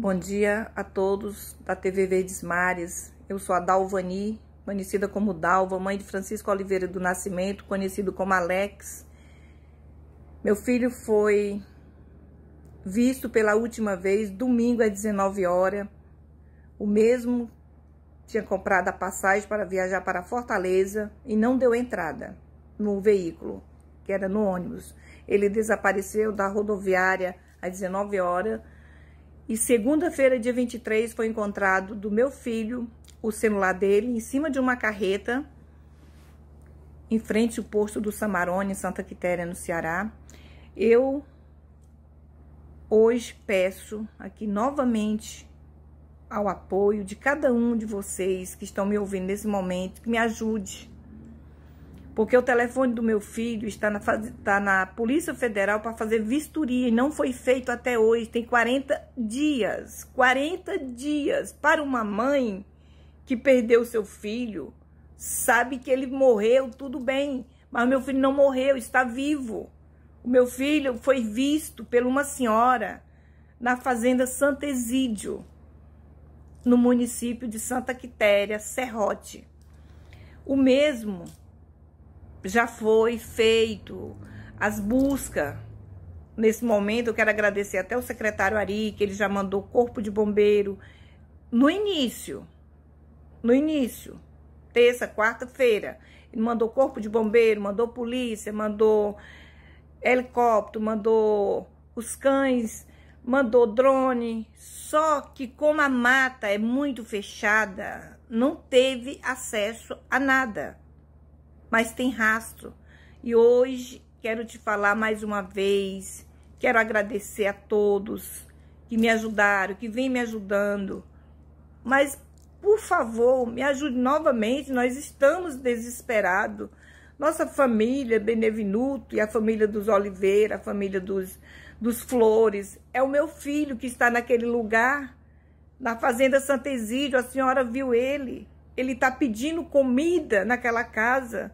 Bom dia a todos da TV Verdes Mares. Eu sou a Dalvani, conhecida como Dalva, mãe de Francisco Oliveira do Nascimento, conhecido como Alex. Meu filho foi visto pela última vez domingo às 19 horas. O mesmo tinha comprado a passagem para viajar para Fortaleza e não deu entrada no veículo, que era no ônibus. Ele desapareceu da rodoviária às 19 horas e segunda-feira, dia 23, foi encontrado do meu filho o celular dele em cima de uma carreta em frente ao posto do Samarone, em Santa Quitéria, no Ceará. Eu hoje peço aqui novamente ao apoio de cada um de vocês que estão me ouvindo nesse momento, que me ajude porque o telefone do meu filho está na, está na Polícia Federal para fazer vistoria e não foi feito até hoje. Tem 40 dias. 40 dias para uma mãe que perdeu seu filho, sabe que ele morreu, tudo bem, mas meu filho não morreu, está vivo. O meu filho foi visto por uma senhora na fazenda Santa Exídio, no município de Santa Quitéria, Serrote. O mesmo já foi feito, as buscas. Nesse momento, eu quero agradecer até o secretário Ari, que ele já mandou corpo de bombeiro. No início, no início, terça, quarta-feira, ele mandou corpo de bombeiro, mandou polícia, mandou helicóptero, mandou os cães, mandou drone. Só que como a mata é muito fechada, não teve acesso a nada mas tem rastro. E hoje quero te falar mais uma vez, quero agradecer a todos que me ajudaram, que vem me ajudando. Mas, por favor, me ajude novamente, nós estamos desesperados. Nossa família, Benevenuto e a família dos Oliveira, a família dos, dos Flores, é o meu filho que está naquele lugar, na Fazenda Santesídio, a senhora viu ele. Ele está pedindo comida naquela casa.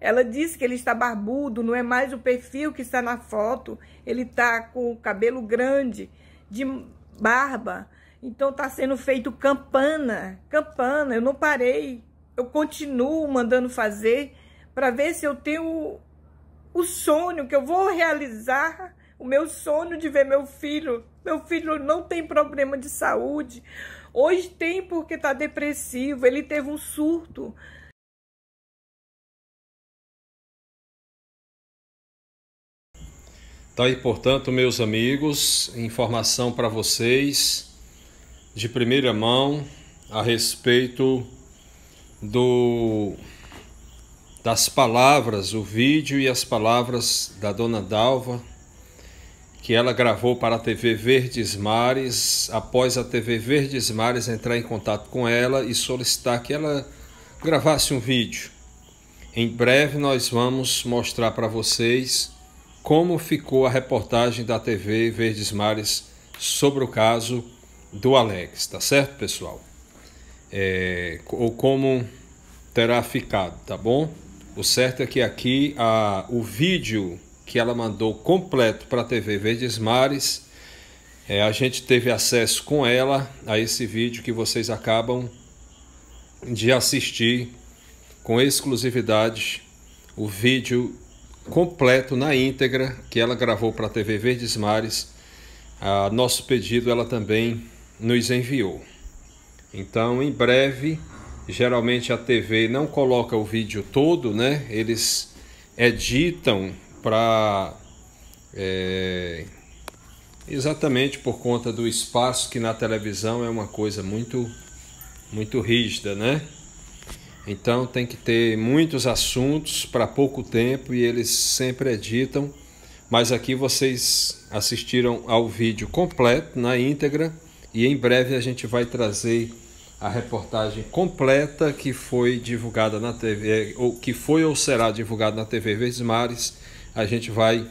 Ela disse que ele está barbudo, não é mais o perfil que está na foto. Ele está com o cabelo grande, de barba. Então está sendo feito campana, campana. Eu não parei. Eu continuo mandando fazer para ver se eu tenho o sonho que eu vou realizar, o meu sonho de ver meu filho. Meu filho não tem problema de saúde. Hoje tem porque está depressivo, ele teve um surto. Tá aí, portanto, meus amigos, informação para vocês de primeira mão a respeito do das palavras, o vídeo e as palavras da dona Dalva que ela gravou para a TV Verdes Mares, após a TV Verdes Mares entrar em contato com ela e solicitar que ela gravasse um vídeo. Em breve nós vamos mostrar para vocês como ficou a reportagem da TV Verdes Mares sobre o caso do Alex, tá certo, pessoal? É, ou como terá ficado, tá bom? O certo é que aqui a, o vídeo que ela mandou completo para a TV Verdes Mares, é, a gente teve acesso com ela a esse vídeo que vocês acabam de assistir com exclusividade, o vídeo completo, na íntegra, que ela gravou para a TV Verdes Mares. A nosso pedido ela também nos enviou. Então, em breve, geralmente a TV não coloca o vídeo todo, né? Eles editam para. É, exatamente por conta do espaço que na televisão é uma coisa muito, muito rígida, né? Então tem que ter muitos assuntos para pouco tempo e eles sempre editam. Mas aqui vocês assistiram ao vídeo completo, na íntegra, e em breve a gente vai trazer a reportagem completa que foi divulgada na TV, é, ou que foi ou será divulgada na TV Verdes Mares. A gente vai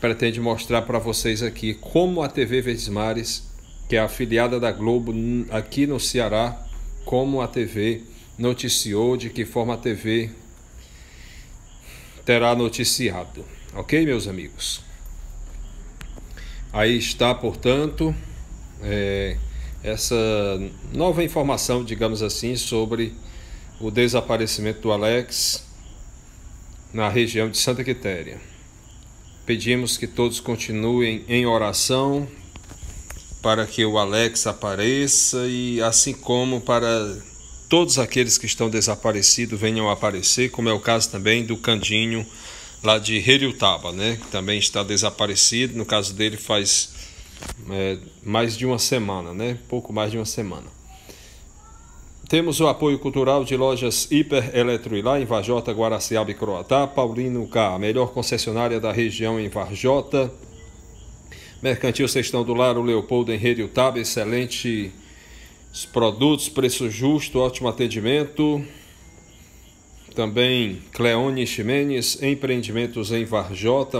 pretende mostrar para vocês aqui como a TV Verdes Mares, que é afiliada da Globo aqui no Ceará, como a TV noticiou, de que forma a TV terá noticiado. Ok, meus amigos? Aí está, portanto, é, essa nova informação, digamos assim, sobre o desaparecimento do Alex na região de Santa Quitéria. Pedimos que todos continuem em oração para que o Alex apareça e assim como para todos aqueles que estão desaparecidos venham aparecer, como é o caso também do Candinho lá de Heriutaba, né? que também está desaparecido. No caso dele, faz é, mais de uma semana, né? pouco mais de uma semana. Temos o apoio cultural de lojas Hiper Eletroilá em Varjota, Guaraciaba e Croatá. Paulino K, a melhor concessionária da região em Varjota. Mercantil Sextão do Lar, o Leopoldo em Heriutaba, excelente os produtos, preço justo, ótimo atendimento. Também Cleone Ximenes, empreendimentos em Varjota,